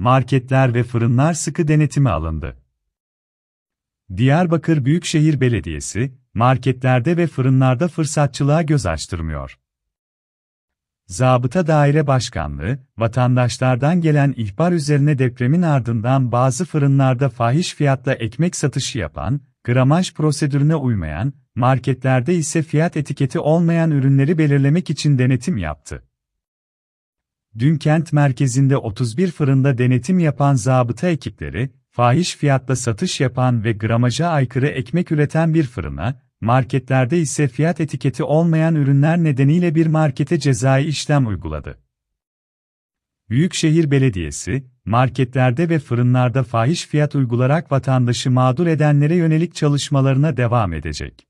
marketler ve fırınlar sıkı denetime alındı. Diyarbakır Büyükşehir Belediyesi, marketlerde ve fırınlarda fırsatçılığa göz açtırmıyor. Zabıta Daire Başkanlığı, vatandaşlardan gelen ihbar üzerine depremin ardından bazı fırınlarda fahiş fiyatla ekmek satışı yapan, gramaj prosedürüne uymayan, marketlerde ise fiyat etiketi olmayan ürünleri belirlemek için denetim yaptı. Dün kent merkezinde 31 fırında denetim yapan zabıta ekipleri, fahiş fiyatla satış yapan ve gramaja aykırı ekmek üreten bir fırına, marketlerde ise fiyat etiketi olmayan ürünler nedeniyle bir markete cezai işlem uyguladı. Büyükşehir Belediyesi, marketlerde ve fırınlarda fahiş fiyat uygularak vatandaşı mağdur edenlere yönelik çalışmalarına devam edecek.